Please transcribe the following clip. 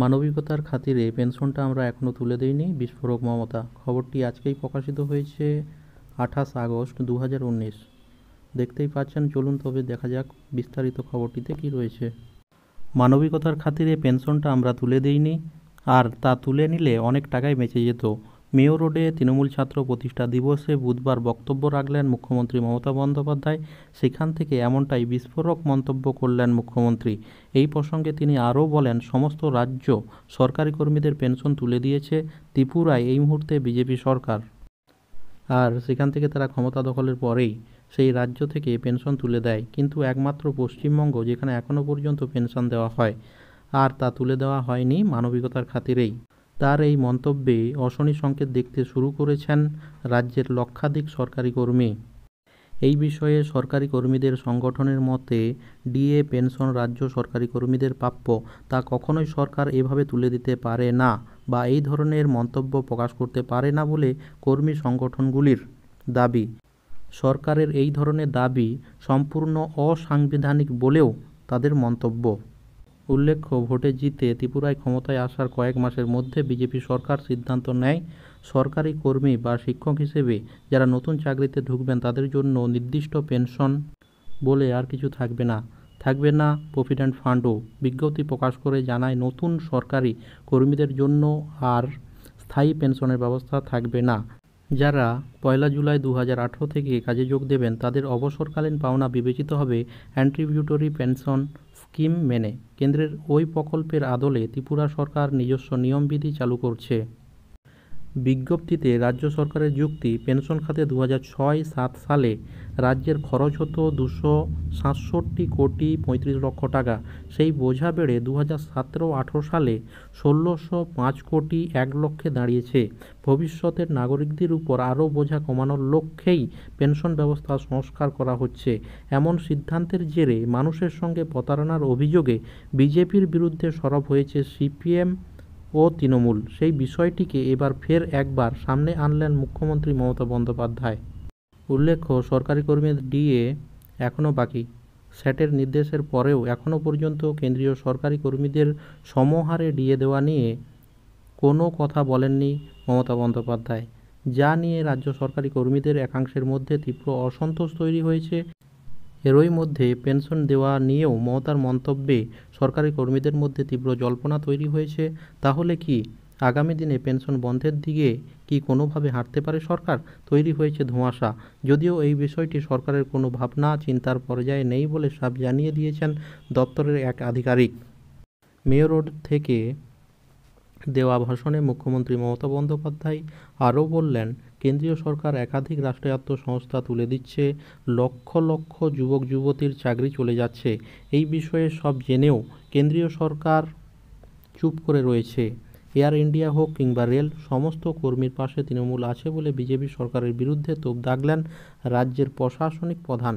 মানবিকতার খাতিরে পেনশনটা আমরা এখনও তুলে দিইনি বিস্ফোরক মমতা খবরটি আজকেই প্রকাশিত হয়েছে আঠাশ আগস্ট দু দেখতেই পাচ্ছেন চলুন তবে দেখা যাক বিস্তারিত খবরটিতে কি রয়েছে মানবিকতার খাতিরে পেনশনটা আমরা তুলে দিইনি আর তা তুলে নিলে অনেক টাকায় বেঁচে যেত মেয়ো রোডে তৃণমূল ছাত্র প্রতিষ্ঠা দিবসে বুধবার বক্তব্য রাখলেন মুখ্যমন্ত্রী মমতা বন্দ্যোপাধ্যায় সেখান থেকে এমনটাই বিস্ফোরক মন্তব্য করলেন মুখ্যমন্ত্রী এই প্রসঙ্গে তিনি আরও বলেন সমস্ত রাজ্য সরকারি কর্মীদের পেনশন তুলে দিয়েছে ত্রিপুরায় এই মুহূর্তে বিজেপি সরকার আর সেখান থেকে তারা ক্ষমতা দখলের পরেই সেই রাজ্য থেকে পেনশন তুলে দেয় কিন্তু একমাত্র পশ্চিমবঙ্গ যেখানে এখনও পর্যন্ত পেনশন দেওয়া হয় আর তা তুলে দেওয়া হয়নি মানবিকতার খাতিরেই তার এই মন্তব্যে অশনি সংকেত দেখতে শুরু করেছেন রাজ্যের লক্ষাধিক সরকারি কর্মী এই বিষয়ে সরকারি কর্মীদের সংগঠনের মতে ডিএ পেনশন রাজ্য সরকারি কর্মীদের প্রাপ্য তা কখনোই সরকার এভাবে তুলে দিতে পারে না বা এই ধরনের মন্তব্য প্রকাশ করতে পারে না বলে কর্মী সংগঠনগুলির দাবি সরকারের এই ধরনের দাবি সম্পূর্ণ অসাংবিধানিক বলেও তাদের মন্তব্য উল্লেখ্য ভোটে জিতে ত্রিপুরায় ক্ষমতায় আসার কয়েক মাসের মধ্যে বিজেপি সরকার সিদ্ধান্ত নেয় সরকারি কর্মী বা শিক্ষক হিসেবে যারা নতুন চাকরিতে ঢুকবেন তাদের জন্য নির্দিষ্ট পেনশন বলে আর কিছু থাকবে না থাকবে না প্রভিডেন্ট ফান্ডও বিজ্ঞপ্তি প্রকাশ করে জানায় নতুন সরকারি কর্মীদের জন্য আর স্থায়ী পেনশনের ব্যবস্থা থাকবে না যারা পয়লা জুলাই দু থেকে কাজে যোগ দেবেন তাদের অবসরকালীন পাওনা বিবেচিত হবে অ্যান্ট্রিবিউটরি পেনশন স্কিম মেনে কেন্দ্রের ওই প্রকল্পের আদলে ত্রিপুরা সরকার নিজস্ব নিয়মবিধি চালু করছে বিজ্ঞপ্তিতে রাজ্য সরকারের যুক্তি পেনশন খাতে দু ছয় সাত সালে রাজ্যের খরচ হতো দুশো সাতষট্টি কোটি পঁয়ত্রিশ লক্ষ টাকা সেই বোঝা বেড়ে দু হাজার সতেরো আঠেরো সালে ষোলোশো পাঁচ কোটি এক লক্ষে দাঁড়িয়েছে ভবিষ্যতের নাগরিকদের উপর আরও বোঝা কমানোর লক্ষ্যেই পেনশন ব্যবস্থা সংস্কার করা হচ্ছে এমন সিদ্ধান্তের জেরে মানুষের সঙ্গে প্রতারণার অভিযোগে বিজেপির বিরুদ্ধে সরব হয়েছে সিপিএম ও তৃণমূল সেই বিষয়টিকে এবার ফের একবার সামনে আনলেন মুখ্যমন্ত্রী মমতা বন্দ্যোপাধ্যায় উল্লেখ্য সরকারি কর্মীদের ডিএ এখনও বাকি স্যাটের নির্দেশের পরেও এখনও পর্যন্ত কেন্দ্রীয় সরকারি কর্মীদের সমহারে ডিএ দেওয়া নিয়ে কোনো কথা বলেননি মমতা বন্দ্যোপাধ্যায় যা নিয়ে রাজ্য সরকারি কর্মীদের একাংশের মধ্যে তীব্র অসন্তোষ তৈরি হয়েছে এরই মধ্যে পেনশন দেওয়া নিয়েও মমতার মন্তব্যে সরকারি কর্মীদের মধ্যে তীব্র জল্পনা তৈরি হয়েছে তাহলে কি আগামী দিনে পেনশন বন্ধের দিকে কি কোনোভাবে হাঁটতে পারে সরকার তৈরি হয়েছে ধোঁয়াশা যদিও এই বিষয়টি সরকারের কোনো ভাবনা চিন্তার পর্যায়ে নেই বলে সাপ জানিয়ে দিয়েছেন দপ্তরের এক আধিকারিক মেয়র রোড থেকে দেওয়া ভাষণে মুখ্যমন্ত্রী মমতা বন্দ্যোপাধ্যায় আরও বললেন কেন্দ্রীয় সরকার একাধিক রাষ্ট্রায়ত্ত সংস্থা তুলে দিচ্ছে লক্ষ লক্ষ যুবক যুবতীর চাকরি চলে যাচ্ছে এই বিষয়ে সব জেনেও কেন্দ্রীয় সরকার চুপ করে রয়েছে এয়ার ইন্ডিয়া হোক কিংবা রেল সমস্ত কর্মীর পাশে তৃণমূল আছে বলে বিজেপি সরকারের বিরুদ্ধে তোপ দাগলেন রাজ্যের প্রশাসনিক প্রধান